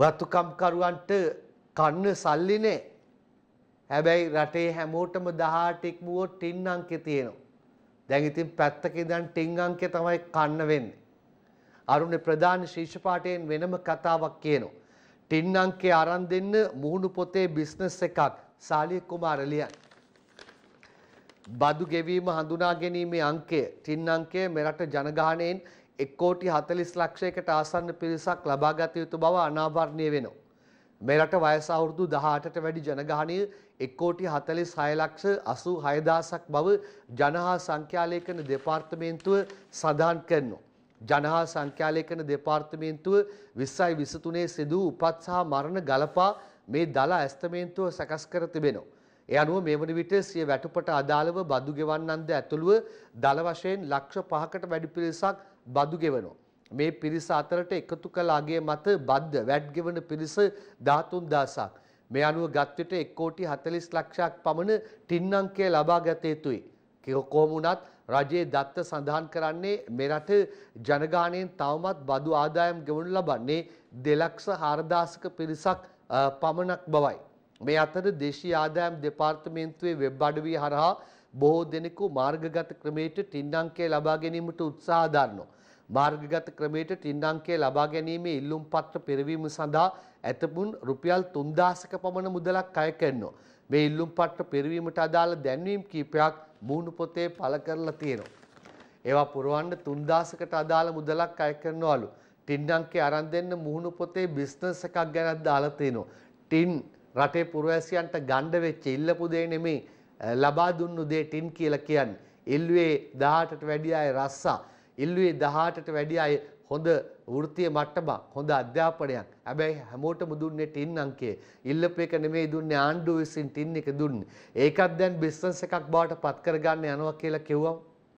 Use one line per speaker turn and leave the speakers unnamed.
වතුකම්කරුවන්ට කන්න සල්ලි නෑ. හැබැයි රටේ හැමෝටම 18 ඉක්මුවොත් ටින් අංකෙ තියෙනවා. දැන් ඉතින් පැත්තක ඉඳන් ටින් අංකෙ තමයි කන්න වෙන්නේ. අරුණේ ප්‍රධාන ශිෂ්‍ය පාඨයෙන් වෙනම කතාවක් කියනවා. ටින් අංකේ aran දෙන්න මුහුණු පොතේ බිස්නස් එකක් සාලිය කුමාර ලියන. බදු ගෙවීම හඳුනා ගැනීමේ අංකය ටින් අංකය මෙරට ජනගහණයෙන් 1 කෝටි 40 ලක්ෂයකට ආසන්න පිරිසක් ලබා ගත යුතු බව අනාවරණය වෙනවා. මේ රට වයස අවුරුදු 18ට වැඩි ජනගහණය 1 කෝටි 46 ලක්ෂ 86000ක් බව ජනහා සංඛ්‍යාලේඛන දෙපාර්තමේන්තුව සඳහන් කරනවා. ජනහා සංඛ්‍යාලේඛන දෙපාර්තමේන්තුව 2023 සිදු උපත් සහ මරණ ගලපා මේ දළ ඇස්තමේන්තුව සකස් කර තිබෙනවා. ඒ අනුව මේ වන විට සිය වැටුපට අදාළව බදු ගෙවන්නන්ද ඇතුළුව දල වශයෙන් ලක්ෂ 5කට වැඩි පිරිසක් බදු ගෙවනවා. මේ පිරිස අතරට එකතු කළ අගය මත බද්ද වැඩ් ගෙවන පිරිස 13000ක්. මේ අනුව ගත් විට 1 කෝටි 40 ලක්ෂයක් පමණ ටින් අංකය ලබා ගත යුතුයි. කොහොම වුණත් රජයේ දත්ත සඳහන් කරන්නේ මෙරට ජනගාණයෙන් තවමත් බදු ආදායම් ගෙවනු ලබන්නේ දෙලක්ෂ හාරදාසක පිරිසක් පමණක් බවයි. මේ අතර දේශීය ආදායම් දෙපාර්තමේන්තුවේ වෙබ් අඩවිය හරහා බොහෝ දෙනෙකු මාර්ගගත ක්‍රමයට ටින් අංකය ලබා ගැනීමට උත්සාහ දරනවා. මාර්ගගත ක්‍රමයට ටින් අංකය ලබා ගැනීමේ ඉල්ලුම් පත්‍ර පෙරවීම සඳහා ඇතපුන් රුපියල් 3000ක පමණ මුදලක් අය කරනවා. මේ ඉල්ලුම් පත්‍ර පෙරවීමට අදාළ දැන්වීම් කීපයක් මූණු පොතේ පළ කරලා තියෙනවා. ඒවා පුරවන්න 3000කට අදාළ මුදලක් අය කරනවලු. ටින් අංකේ අරන් දෙන්න මුහුණු පොතේ බිස්නස් එකක් ගැනත් දාලා තිනවා. ටින් රටේ පුරවැසියන්ට ගණ්ඩ වෙච්ච ඉල්ලපු දේ නෙමේ ලබා දුන්නු දේ ටින් කියලා කියන්නේ. ඉල්ලුවේ 18ට වැඩි අය රස්සා. ඉල්ලුවේ 18ට වැඩි අය හොඳ වෘත්තීය මට්ටමක්, හොඳ අධ්‍යාපනයක්. හැබැයි හැමෝටම දුන්නේ ටින් අංකය. ඉල්ලපු එක නෙමේ දුන්නේ ආණ්ඩුව විසින් ටින් එක දුන්නේ. ඒකත් දැන් බිස්නස් එකක් බවට පත් කරගන්න යනවා කියලා කිව්වම